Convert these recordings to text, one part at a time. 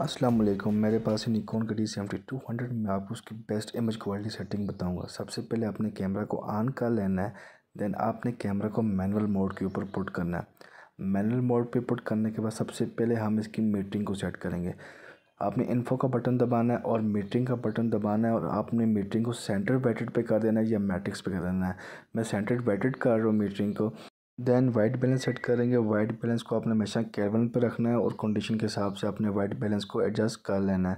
अस्सलाम वालेकुम मेरे पास है निकॉन का डी सेवेंटी टू हंड्रेड में आपको उसकी बेस्ट इमेज क्वालिटी सेटिंग बताऊंगा सबसे पहले आपने कैमरा को ऑन कर लेना है देन आपने कैमरा को मैनुअल मोड के ऊपर पुट करना है मैनुअल मोड पे पुट करने के बाद सबसे पहले हम इसकी मीटिंग को सेट करेंगे आपने इन्फो का बटन दबाना है और मीटिंग का बटन दबाना है और आपने मीटिंग को सेंटर वेटेड पे कर देना है या मैट्रिक्स पे कर देना है मैं सेंटर वेटेड कर रहा हूँ मीटिंग को देन वाइट बैलेंस सेट करेंगे वाइट बैलेंस को आपने हमेशा कैरवन पर रखना है और कंडीशन के हिसाब से अपने वाइट बैलेंस को एडजस्ट कर लेना है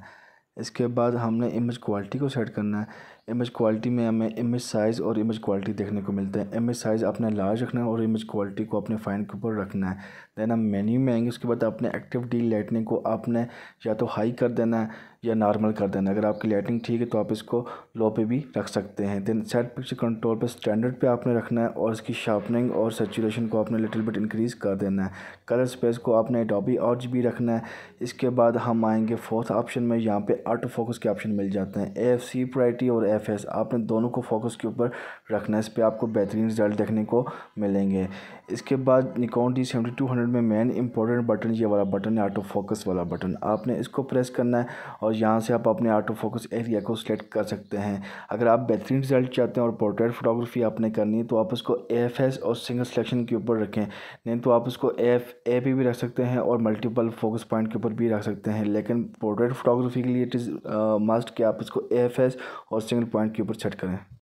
इसके बाद हमने इमेज क्वालिटी को सेट करना है इमेज क्वालिटी में हमें इमेज साइज़ और इमेज क्वालिटी देखने को मिलता है इमेज साइज़ आपने लार्ज रखना है और इमेज क्वालिटी को अपने फाइन के ऊपर रखना है देन हम मेन्यू में आएंगे उसके बाद अपने एक्टिव डी लाइटनिंग को आपने या तो हाई कर देना है या नॉर्मल कर देना है अगर आपकी लाइटिंग ठीक है तो आप इसको लो पे भी रख सकते हैं देन सेट पिक्चर कंट्रोल पर स्टैंडर्ड पे आपने रखना है और इसकी शार्पनिंग और सेचुरेशन को आपने लिटिल बिट इंक्रीज़ कर देना है कलर स्पेस को आपने डॉबी और रखना है इसके बाद हम आएंगे फोर्थ ऑप्शन में यहाँ पर ऑटो फोकस के ऑप्शन मिल जाते हैं एफ सी प्रायरिटी और एफ एस आपने दोनों को फोकस के ऊपर रखना है इस पर आपको बेहतरीन रिजल्ट देखने को मिलेंगे इसके बाद Nikon D seventy two hundred में मेन इंपॉर्टेंट बटन ये वाला बटन है ऑटो फोकस वाला बटन आपने इसको प्रेस करना है और यहाँ से आप अपने ऑटो फोकस एरिया को सिलेक्ट कर सकते हैं अगर आप बेहतरीन रिजल्ट चाहते हैं और पोर्ट्रेट फोटोग्राफी आपने करनी है तो आप उसको एफ एस और सिंगल सिलेक्शन के ऊपर रखें नहीं तो आप उसको एफ ए पे भी रख सकते हैं और मल्टीपल फोकस पॉइंट के ऊपर भी रख सकते हैं लेकिन पोर्ट्रेट फोटोग्राफी के लिए इट इज़ मस्ट कि आप इसको एफ एस और सिंगल पॉइंट के ऊपर सेट करें